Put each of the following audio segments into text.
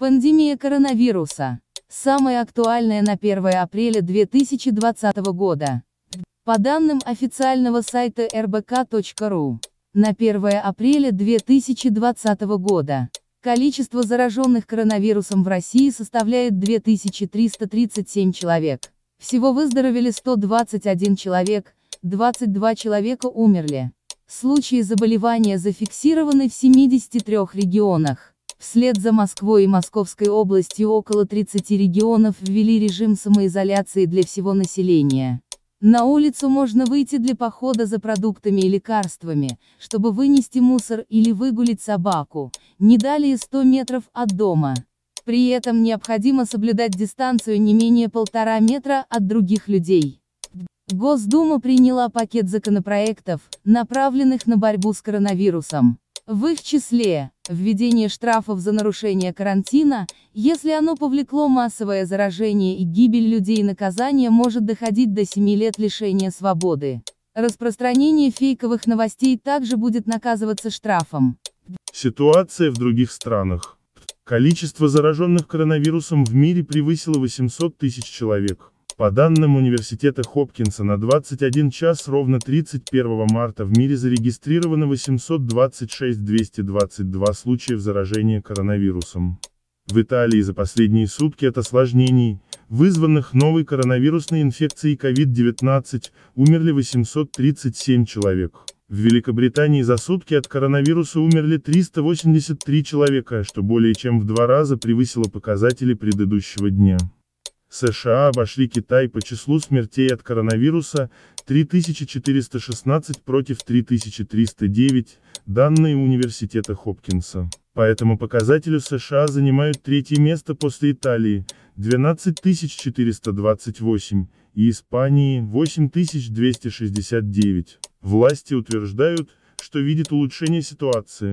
Пандемия коронавируса. Самая актуальная на 1 апреля 2020 года. По данным официального сайта rbk.ru, на 1 апреля 2020 года количество зараженных коронавирусом в России составляет 2337 человек. Всего выздоровели 121 человек, 22 человека умерли. Случаи заболевания зафиксированы в 73 регионах. Вслед за Москвой и Московской областью около 30 регионов ввели режим самоизоляции для всего населения. На улицу можно выйти для похода за продуктами и лекарствами, чтобы вынести мусор или выгулить собаку, не далее 100 метров от дома. При этом необходимо соблюдать дистанцию не менее полтора метра от других людей. Госдума приняла пакет законопроектов, направленных на борьбу с коронавирусом. В их числе, введение штрафов за нарушение карантина, если оно повлекло массовое заражение и гибель людей наказание может доходить до 7 лет лишения свободы. Распространение фейковых новостей также будет наказываться штрафом. Ситуация в других странах. Количество зараженных коронавирусом в мире превысило 800 тысяч человек. По данным университета Хопкинса на 21 час ровно 31 марта в мире зарегистрировано 826 222 случаев заражения коронавирусом. В Италии за последние сутки от осложнений, вызванных новой коронавирусной инфекцией COVID-19, умерли 837 человек. В Великобритании за сутки от коронавируса умерли 383 человека, что более чем в два раза превысило показатели предыдущего дня. США обошли Китай по числу смертей от коронавируса 3416 против 3309, данные университета Хопкинса. По этому показателю США занимают третье место после Италии 12428 и Испании 8269. Власти утверждают, что видят улучшение ситуации.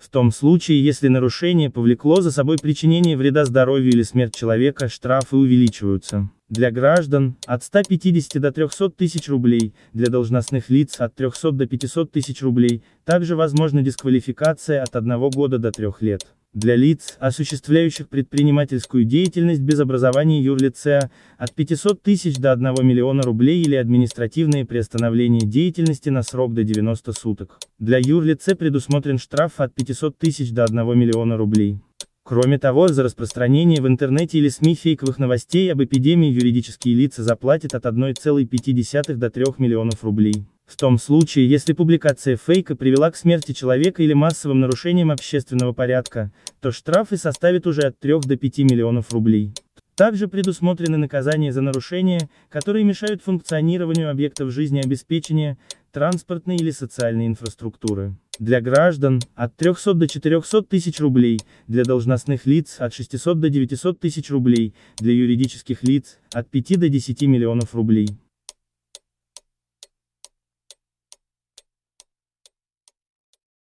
В том случае, если нарушение повлекло за собой причинение вреда здоровью или смерть человека, штрафы увеличиваются. Для граждан – от 150 до 300 тысяч рублей, для должностных лиц – от 300 до 500 тысяч рублей, также возможна дисквалификация от 1 года до 3 лет. Для лиц, осуществляющих предпринимательскую деятельность без образования юрлица, от 500 тысяч до 1 миллиона рублей или административные приостановления деятельности на срок до 90 суток. Для юрлица предусмотрен штраф от 500 тысяч до 1 миллиона рублей. Кроме того, за распространение в интернете или СМИ фейковых новостей об эпидемии юридические лица заплатят от 1,5 до 3 миллионов рублей. В том случае, если публикация фейка привела к смерти человека или массовым нарушениям общественного порядка, то штрафы составят уже от 3 до 5 миллионов рублей. Также предусмотрены наказания за нарушения, которые мешают функционированию объектов жизнеобеспечения, транспортной или социальной инфраструктуры. Для граждан – от 300 до 400 тысяч рублей, для должностных лиц – от 600 до 900 тысяч рублей, для юридических лиц – от 5 до 10 миллионов рублей.